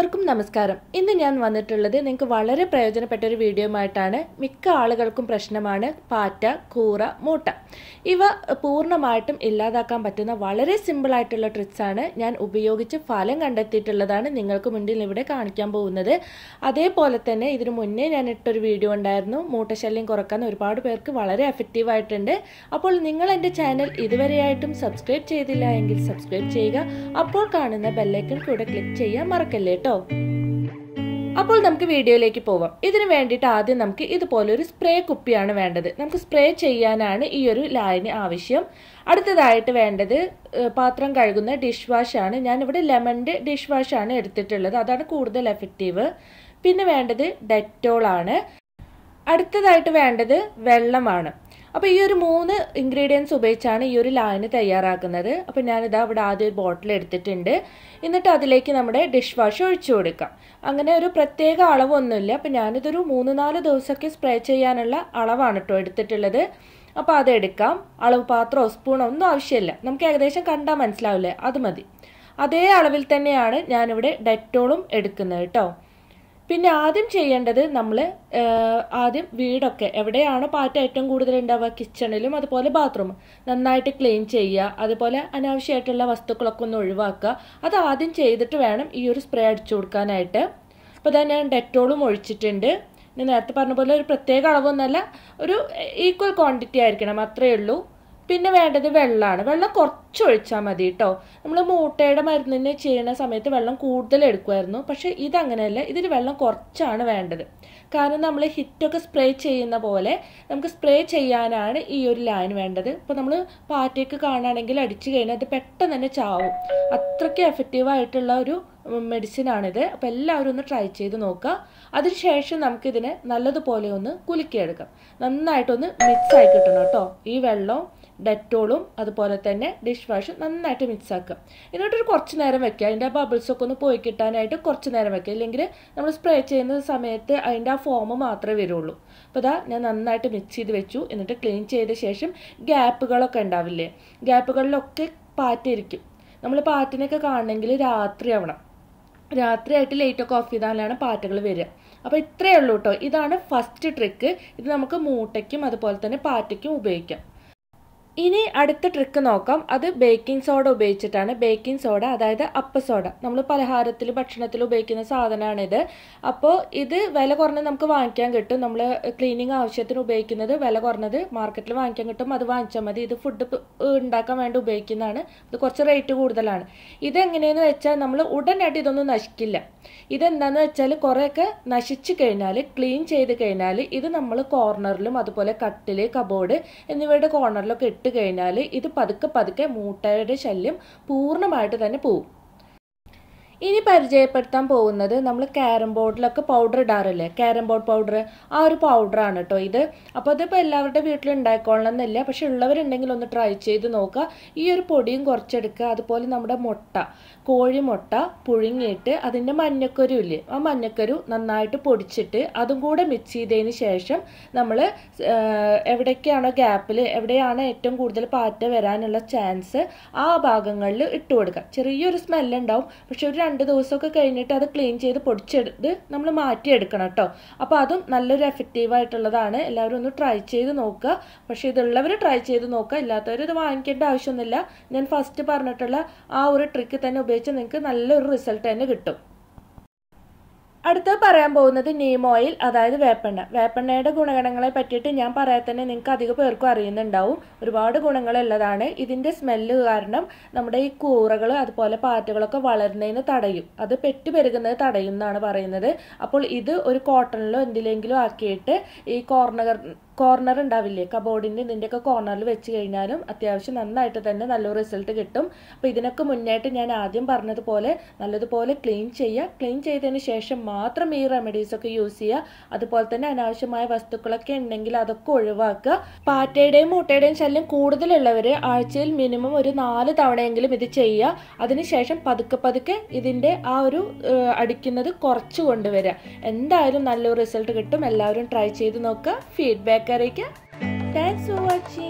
എല്ലാവർക്കും നമസ്കാരം ഇന്ന് ഞാൻ വന്നിട്ടുള്ളത് നിങ്ങൾക്ക് വളരെ പ്രയോജനപ്പെട്ട ഒരു വീഡിയോയുമായിട്ടാണ് മിക്ക ആളുകൾക്കും പ്രശ്നമാണ് പാറ്റ കൂറ മൂട്ട ഇവ പൂർണ്ണമായിട്ടും ഇല്ലാതാക്കാൻ പറ്റുന്ന വളരെ സിമ്പിളായിട്ടുള്ള ട്രിക്സാണ് ഞാൻ ഉപയോഗിച്ച് ഫലം കണ്ടെത്തിയിട്ടുള്ളതാണ് നിങ്ങൾക്ക് മുന്നിൽ ഇവിടെ കാണിക്കാൻ പോകുന്നത് അതേപോലെ തന്നെ ഇതിനു മുന്നേ ഞാൻ ഇട്ടൊരു വീഡിയോ ഉണ്ടായിരുന്നു മൂട്ടശല്യം കുറക്കാൻ ഒരുപാട് പേർക്ക് വളരെ എഫക്റ്റീവായിട്ടുണ്ട് അപ്പോൾ നിങ്ങൾ എൻ്റെ ചാനൽ ഇതുവരെയായിട്ടും സബ്സ്ക്രൈബ് ചെയ്തില്ല എങ്കിൽ സബ്സ്ക്രൈബ് ചെയ്യുക അപ്പോൾ കാണുന്ന ബെല്ലൈക്കൺ കൂടെ ക്ലിക്ക് ചെയ്യാൻ മറക്കല്ലേ കേട്ടോ അപ്പോൾ നമുക്ക് വീഡിയോയിലേക്ക് പോവാം ഇതിന് വേണ്ടിയിട്ട് ആദ്യം നമുക്ക് ഇതുപോലൊരു സ്പ്രേ കുപ്പിയാണ് വേണ്ടത് നമുക്ക് സ്പ്രേ ചെയ്യാനാണ് ഈ ഒരു ലായന് ആവശ്യം അടുത്തതായിട്ട് വേണ്ടത് പാത്രം കഴുകുന്ന ഡിഷ് വാഷാണ് ഞാനിവിടെ ലെമണിൻ്റെ ഡിഷ് വാഷാണ് എടുത്തിട്ടുള്ളത് അതാണ് കൂടുതൽ എഫക്റ്റീവ് പിന്നെ വേണ്ടത് ഡെറ്റോളാണ് അടുത്തതായിട്ട് വേണ്ടത് വെള്ളമാണ് അപ്പോൾ ഈ ഒരു മൂന്ന് ഇൻഗ്രീഡിയൻസ് ഉപയോഗിച്ചാണ് ഈ ഒരു ലായന് തയ്യാറാക്കുന്നത് അപ്പോൾ ഞാനിതാ അവിടെ ആദ്യം ഒരു ബോട്ടിൽ എടുത്തിട്ടുണ്ട് എന്നിട്ട് അതിലേക്ക് നമ്മുടെ ഡിഷ് വാഷ് ഒഴിച്ചു കൊടുക്കാം അങ്ങനെ ഒരു പ്രത്യേക അളവൊന്നുമില്ല അപ്പോൾ ഞാനിതൊരു മൂന്ന് നാല് ദിവസമൊക്കെ സ്പ്രേ ചെയ്യാനുള്ള അളവാണ് കേട്ടോ എടുത്തിട്ടുള്ളത് അപ്പോൾ അതെടുക്കാം അളവ് പാത്രമോ സ്പൂണോ ഒന്നും ആവശ്യമില്ല നമുക്ക് ഏകദേശം കണ്ടാൽ മനസ്സിലാവില്ലേ അത് മതി അതേ അളവിൽ തന്നെയാണ് ഞാനിവിടെ ഡെറ്റോളും എടുക്കുന്നത് കേട്ടോ പിന്നെ ആദ്യം ചെയ്യേണ്ടത് നമ്മൾ ആദ്യം വീടൊക്കെ എവിടെയാണോ പാറ്റ ഏറ്റവും കൂടുതൽ ഉണ്ടാവുക കിച്ചണിലും അതുപോലെ ബാത്റൂം നന്നായിട്ട് ക്ലീൻ ചെയ്യുക അതുപോലെ അനാവശ്യമായിട്ടുള്ള വസ്തുക്കളൊക്കെ ഒന്ന് ഒഴിവാക്കുക അത് ആദ്യം ചെയ്തിട്ട് വേണം ഈ ഒരു സ്പ്രേ അടിച്ചു കൊടുക്കാനായിട്ട് അപ്പോൾ തന്നെ ഞാൻ ഡെറ്റോളും ഒഴിച്ചിട്ടുണ്ട് ഞാൻ നേരത്തെ പറഞ്ഞ പോലെ ഒരു പ്രത്യേക അളവൊന്നുമല്ല ഒരു ഈക്വൽ ക്വാണ്ടിറ്റി ആയിരിക്കണം അത്രയേ ഉള്ളൂ പിന്നെ വേണ്ടത് വെള്ളമാണ് വെള്ളം കുറച്ച് ഒഴിച്ചാൽ മതി കേട്ടോ നമ്മൾ മൂട്ടയുടെ മരുന്നിന് ചെയ്യുന്ന സമയത്ത് വെള്ളം കൂടുതൽ എടുക്കുമായിരുന്നു പക്ഷേ ഇതങ്ങനെയല്ല ഇതിൽ വെള്ളം കുറച്ചാണ് വേണ്ടത് കാരണം നമ്മൾ ഹിറ്റൊക്കെ സ്പ്രേ ചെയ്യുന്ന പോലെ നമുക്ക് സ്പ്രേ ചെയ്യാനാണ് ഈ ഒരു ലൈൻ വേണ്ടത് ഇപ്പോൾ നമ്മൾ പാറ്റയ്ക്ക് കാണുകയാണെങ്കിൽ അടിച്ചു കഴിഞ്ഞാൽ അത് പെട്ടെന്ന് തന്നെ ചാവും അത്രയ്ക്ക് എഫക്റ്റീവായിട്ടുള്ള ഒരു മെഡിസിനാണിത് അപ്പോൾ എല്ലാവരും ഒന്ന് ട്രൈ ചെയ്ത് നോക്കുക അതിനുശേഷം നമുക്കിതിനെ നല്ലതുപോലെ ഒന്ന് കുലുക്കിയെടുക്കാം നന്നായിട്ടൊന്ന് മിക്സ് ആയി കിട്ടണം കേട്ടോ ഈ വെള്ളം ഡെറ്റോളും അതുപോലെ തന്നെ ഡിഷ് വാഷും നന്നായിട്ട് മിക്സ് ആക്കുക എന്നിട്ടൊരു കുറച്ച് നേരം വെക്കുക അതിൻ്റെ ബബിൾസൊക്കെ ഒന്ന് പോയി കിട്ടാനായിട്ട് കുറച്ച് നേരം വെക്കുക ഇല്ലെങ്കിൽ നമ്മൾ സ്പ്രേ ചെയ്യുന്ന സമയത്ത് അതിൻ്റെ ആ ഫോം മാത്രമേ വരുള്ളൂ അപ്പോൾ അതാ ഞാൻ നന്നായിട്ട് മിക്സ് ചെയ്ത് വെച്ചു എന്നിട്ട് ക്ലീൻ ചെയ്ത ശേഷം ഗ്യാപ്പുകളൊക്കെ ഉണ്ടാവില്ലേ ഗ്യാപ്പുകളിലൊക്കെ പാറ്റിരിക്കും നമ്മൾ പാറ്റിനൊക്കെ കാണണമെങ്കിൽ രാത്രിയാവണം രാത്രിയായിട്ട് ലൈറ്റൊക്കെ ഓഫ് ചെയ്താലാണ് പാറ്റകൾ വരിക അപ്പോൾ ഇത്രയേ ഉള്ളൂ കേട്ടോ ഇതാണ് ഫസ്റ്റ് ട്രിക്ക് ഇത് നമുക്ക് മൂട്ടയ്ക്കും അതുപോലെ തന്നെ പാറ്റയ്ക്കും ഉപയോഗിക്കാം ഇനി അടുത്ത ട്രിക്ക് നോക്കാം അത് ബേക്കിംഗ് സോഡ ഉപയോഗിച്ചിട്ടാണ് ബേക്കിംഗ് സോഡ അതായത് അപ്പ സോഡ നമ്മൾ പലഹാരത്തിൽ ഭക്ഷണത്തിൽ ഉപയോഗിക്കുന്ന സാധനമാണിത് അപ്പോൾ ഇത് വില കുറഞ്ഞ് നമുക്ക് വാങ്ങിക്കാൻ കിട്ടും നമ്മൾ ക്ലീനിങ് ആവശ്യത്തിന് ഉപയോഗിക്കുന്നത് വില കുറഞ്ഞത് മാർക്കറ്റിൽ വാങ്ങിക്കാൻ കിട്ടും അത് വാങ്ങിച്ചാൽ മതി ഇത് ഫുഡ് ഉണ്ടാക്കാൻ വേണ്ടി ഉപയോഗിക്കുന്നതാണ് ഇത് കുറച്ച് റേറ്റ് കൂടുതലാണ് ഇതെങ്ങനെയെന്ന് വെച്ചാൽ നമ്മൾ ഉടനടി ഇതൊന്നും നശിക്കില്ല ഇതെന്താന്ന് വെച്ചാൽ കുറേയൊക്കെ നശിച്ചു കഴിഞ്ഞാൽ ക്ലീൻ ചെയ്ത് കഴിഞ്ഞാൽ ഇത് നമ്മൾ കോർണറിലും അതുപോലെ കട്ടിൽ കബോർഡ് എന്നിവയുടെ കോർണറിലൊക്കെ ഇട്ട് കഴിഞ്ഞാൽ ഇത് പതുക്കെ പതുക്കെ മൂട്ടയുടെ ശല്യം പൂർണ്ണമായിട്ട് തന്നെ പോവും ഇനി പരിചയപ്പെടുത്താൻ പോകുന്നത് നമ്മൾ ക്യാരം ബോർഡിലൊക്കെ പൗഡർ ഇടാറില്ലേ ക്യാരം ബോർഡ് പൗഡർ ആ ഒരു പൗഡറാണ് കേട്ടോ ഇത് അപ്പോൾ അതിപ്പോൾ എല്ലാവരുടെ വീട്ടിൽ ഉണ്ടായിക്കോളണം എന്നില്ല പക്ഷെ ഉള്ളവരുണ്ടെങ്കിൽ ഒന്ന് ട്രൈ ചെയ്ത് നോക്കുക ഈ ഒരു പൊടിയും കുറച്ചെടുക്കുക അതുപോലെ നമ്മുടെ മുട്ട കോഴിമുട്ട പുഴുങ്ങിയിട്ട് അതിൻ്റെ മഞ്ഞക്കരു ഇല്ലേ ആ മഞ്ഞക്കരു നന്നായിട്ട് പൊടിച്ചിട്ട് അതും കൂടെ മിക്സ് ചെയ്തതിന് ശേഷം നമ്മൾ എവിടേക്കാണോ ഗ്യാപ്പിൽ എവിടെയാണ് ഏറ്റവും കൂടുതൽ പാറ്റ വരാനുള്ള ചാൻസ് ആ ഭാഗങ്ങളിൽ ഇട്ട് കൊടുക്കുക ചെറിയൊരു സ്മെല്ലുണ്ടാവും പക്ഷെ ഒരു രണ്ട് ദിവസമൊക്കെ കഴിഞ്ഞിട്ട് അത് ക്ലീൻ ചെയ്ത് പൊടിച്ചെടുത്ത് നമ്മൾ മാറ്റിയെടുക്കണം കേട്ടോ അപ്പോൾ അതും നല്ലൊരു എഫക്റ്റീവ് ആയിട്ടുള്ളതാണ് എല്ലാവരും ഒന്ന് ട്രൈ ചെയ്ത് നോക്കുക പക്ഷേ ഇതുള്ളവർ ട്രൈ ചെയ്ത് നോക്കുക ഇല്ലാത്തവർ ഇത് വാങ്ങിക്കേണ്ട ആവശ്യമൊന്നുമില്ല ഞാൻ ഫസ്റ്റ് പറഞ്ഞിട്ടുള്ള ആ ഒരു ട്രിക്ക് തന്നെ ഉപയോഗിച്ച് നിങ്ങൾക്ക് നല്ലൊരു റിസൾട്ട് തന്നെ കിട്ടും അടുത്ത പറയാൻ പോകുന്നത് നീം ഓയിൽ അതായത് വേപ്പെണ്ണ വേപ്പെണ്ണയുടെ ഗുണഗണങ്ങളെ പറ്റിയിട്ട് ഞാൻ പറയാൻ തന്നെ നിങ്ങൾക്ക് അധിക പേർക്കും അറിയുന്നുണ്ടാവും ഒരുപാട് ഗുണങ്ങളുള്ളതാണ് ഇതിൻ്റെ സ്മെല്ല് കാരണം നമ്മുടെ ഈ കൂറകൾ അതുപോലെ പാറ്റകളൊക്കെ വളരുന്നതിന് തടയും അത് പെറ്റ് പെരുകുന്നത് തടയും എന്നാണ് പറയുന്നത് അപ്പോൾ ഇത് ഒരു കോട്ടണിലോ എന്തിലെങ്കിലും ആക്കിയിട്ട് ഈ കോർണർ കോർണർ ഉണ്ടാവില്ലേ കബോർഡിൻ്റെ ഇതിൻ്റെയൊക്കെ കോർണറിൽ വെച്ച് കഴിഞ്ഞാലും അത്യാവശ്യം നന്നായിട്ട് തന്നെ നല്ലൊരു റിസൾട്ട് കിട്ടും അപ്പോൾ ഇതിനൊക്കെ മുന്നായിട്ട് ഞാൻ ആദ്യം പറഞ്ഞതുപോലെ നല്ലതുപോലെ ക്ലീൻ ചെയ്യുക ക്ലീൻ ചെയ്തതിന് ശേഷം മാത്രം ഈ റെമഡീസൊക്കെ യൂസ് ചെയ്യുക അതുപോലെ തന്നെ അനാവശ്യമായ വസ്തുക്കളൊക്കെ ഉണ്ടെങ്കിൽ അതൊക്കെ ഒഴിവാക്കുക പാറ്റയുടെയും മുട്ടയുടെയും ശല്യം കൂടുതലുള്ളവർ ആഴ്ചയിൽ മിനിമം ഒരു നാല് തവണയെങ്കിലും ഇത് ചെയ്യുക അതിനുശേഷം പതുക്കെ പതുക്കെ ഇതിൻ്റെ ആ ഒരു അടിക്കുന്നത് കുറച്ച് കൊണ്ടുവരിക എന്തായാലും നല്ലൊരു റിസൾട്ട് കിട്ടും എല്ലാവരും ട്രൈ ചെയ്ത് നോക്കുക ഫീഡ്ബാക്ക് करें क्या थैंक्स फॉर वॉचिंग